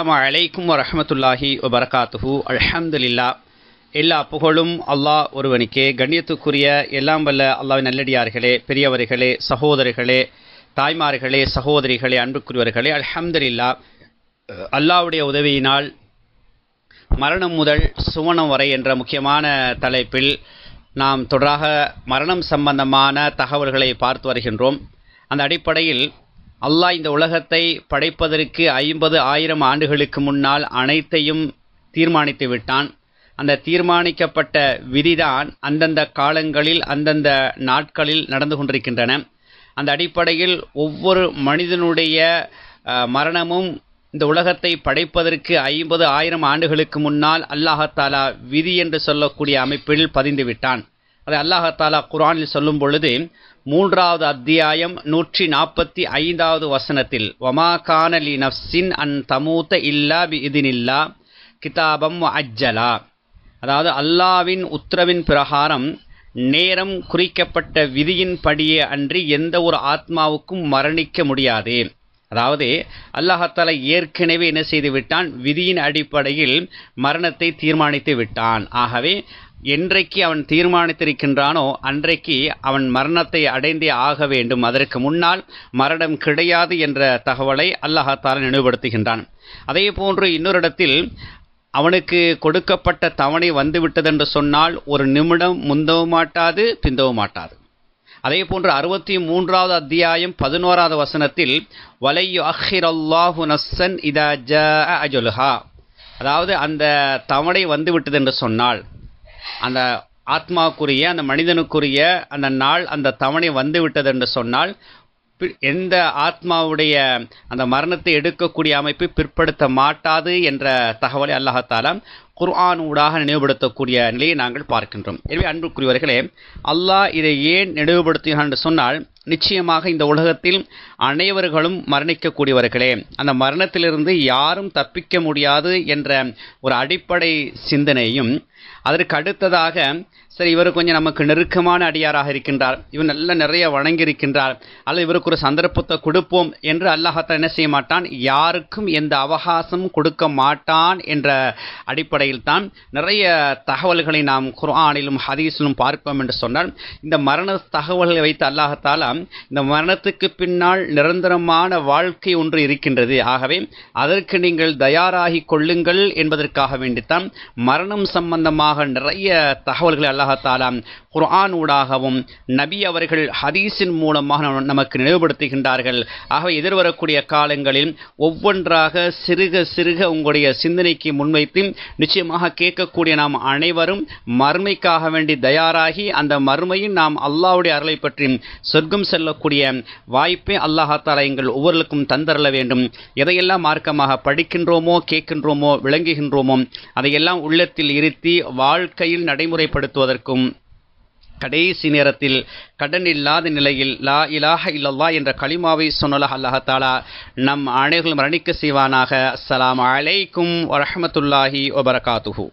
அலைக்கும் வரமத்துல்லாஹி வபரகாத்துஹு அல்ஹம்துலில்லா எல்லா புகழும் அல்லாஹ் ஒருவனுக்கே கண்ணியத்துக்குரிய எல்லாம் வல்ல அல்லாவின் நல்லடியார்களே பெரியவர்களே சகோதரர்களே தாய்மார்களே சகோதரிகளே அன்புக்குரியவர்களே அல்ஹம்துலில்லா அல்லாவுடைய உதவியினால் மரணம் முதல் சுவனம் வரை என்ற முக்கியமான தலைப்பில் நாம் தொடராக மரணம் சம்பந்தமான தகவல்களை பார்த்து வருகின்றோம் அந்த அடிப்படையில் அல்லாஹ் இந்த உலகத்தை படைப்பதற்கு ஐம்பது ஆயிரம் ஆண்டுகளுக்கு முன்னால் அனைத்தையும் தீர்மானித்து விட்டான் அந்த தீர்மானிக்கப்பட்ட விதிதான் அந்தந்த காலங்களில் அந்தந்த நாட்களில் நடந்து கொண்டிருக்கின்றன அந்த அடிப்படையில் ஒவ்வொரு மனிதனுடைய மரணமும் இந்த உலகத்தை படைப்பதற்கு ஐம்பது ஆயிரம் ஆண்டுகளுக்கு முன்னால் அல்லாஹாலா விதி என்று சொல்லக்கூடிய அமைப்பில் பதிந்துவிட்டான் அதை அல்லாஹாலா குரானில் சொல்லும் பொழுது மூன்றாவது அத்தியாயம் நூற்றி நாற்பத்தி ஐந்தாவது வசனத்தில் ஒமா கானலி நஃப்சின் அன் தமூத்த இல்லா பி இதினில்லா கிதாபம் அஜ்ஜலா அதாவது அல்லாவின் உத்தரவின் பிரகாரம் நேரம் குறிக்கப்பட்ட விதியின் படியே அன்றி எந்த ஒரு ஆத்மாவுக்கும் மரணிக்க முடியாது அதாவது அல்லாஹால ஏற்கனவே என்ன செய்து விட்டான் விதியின் அடிப்படையில் மரணத்தை தீர்மானித்து விட்டான் ஆகவே என்றைக்கு அவன் தீர்மானித்திருக்கின்றானோ அன்றைக்கு அவன் மரணத்தை அடைந்தே ஆக வேண்டும் அதற்கு முன்னால் மரணம் கிடையாது என்ற தகவலை அல்லாஹாத்தால நினைவுபடுத்துகின்றான் அதே போன்று இன்னொரு இடத்தில் அவனுக்கு கொடுக்கப்பட்ட தவணை வந்துவிட்டதென்று சொன்னால் ஒரு நிமிடம் முந்தவும் மாட்டாது பிந்தவும் மாட்டாது அதே போன்று அறுபத்தி மூன்றாவது அத்தியாயம் பதினோராவது வசனத்தில் வலையு அஹிரல்லாஹு நஸ்ஸன் இதா ஜ அஜுலுஹா அதாவது அந்த தவணை வந்துவிட்டது என்று சொன்னால் அந்த ஆத்மாவுக்குரிய அந்த மனிதனுக்குரிய அந்த நாள் அந்த தவணை வந்து விட்டது என்று சொன்னால் எந்த ஆத்மாவுடைய அந்த மரணத்தை எடுக்கக்கூடிய அமைப்பை பிற்படுத்த மாட்டாது என்ற தகவலை அல்லாஹாலா குர்ஆன் ஊடாக நினைவுபடுத்தக்கூடிய நிலையை நாங்கள் பார்க்கின்றோம் எனவே அன்புக்குரியவர்களே அல்லாஹ் இதை ஏன் நினைவுபடுத்துகிறான் என்று சொன்னால் நிச்சயமாக இந்த உலகத்தில் அனைவர்களும் மரணிக்கக்கூடியவர்களே அந்த மரணத்திலிருந்து யாரும் தப்பிக்க முடியாது என்ற ஒரு அடிப்படை சிந்தனையும் அதற்கு அடுத்ததாக சரி இவர் கொஞ்சம் நமக்கு நெருக்கமான அடியாராக இருக்கின்றார் இவர் நல்ல நிறைய வணங்கியிருக்கின்றார் அல்லது இவருக்கு ஒரு சந்தர்ப்பத்தை கொடுப்போம் என்று அல்லாஹத்தால் என்ன செய்ய மாட்டான் யாருக்கும் எந்த அவகாசமும் கொடுக்க மாட்டான் என்ற அடிப்படையில் தான் நிறைய தகவல்களை நாம் குர்ஆனிலும் ஹதீஸிலும் பார்ப்போம் என்று சொன்னால் இந்த மரண தகவல்களை வைத்து அல்லாஹத்தால இந்த மரணத்துக்கு பின்னால் நிரந்தரமான வாழ்க்கை ஒன்று இருக்கின்றது ஆகவே அதற்கு நீங்கள் தயாராகி கொள்ளுங்கள் என்பதற்காக வேண்டித்தான் மரணம் சம்பந்தம் மூலமாக நிறைய தகவல்களை அல்லாஹாலாம் குர்ஆன் ஊடாகவும் நபி அவர்கள் ஹதீஸின் மூலமாக நமக்கு நினைவுபடுத்துகின்றார்கள் ஆகவே எதிர்வரக்கூடிய காலங்களில் ஒவ்வொன்றாக சிறுக சிறுக உங்களுடைய சிந்தனைக்கு முன்வைத்து நிச்சயமாக கேட்கக்கூடிய நாம் அனைவரும் மறுமைக்காக வேண்டி தயாராகி அந்த மறுமையில் நாம் அல்லாவுடைய அருளை பற்றி சொர்க்கம் செல்லக்கூடிய வாய்ப்பை அல்லாஹாத்தாலா எங்கள் ஒவ்வொருக்கும் தந்தரல வேண்டும் எதையெல்லாம் மார்க்கமாக படிக்கின்றோமோ கேட்கின்றோமோ விளங்குகின்றோமோ அதையெல்லாம் உள்ளத்தில் இருத்தி வாழ்க்கையில் நடைமுறைப்படுத்துவதற்கும் கடைசி நேரத்தில் கடன் இல்லாத நிலையில் லா இலாஹ இல்லல்லா என்ற களிமாவை சொன்னலாக அல்லாஹாலா நம் அனைவரும் மரணிக்க செய்வானாக அஸ்லாம் அலைக்கும் வரஹமத்துல்லாஹி வபரகாத்துஹூ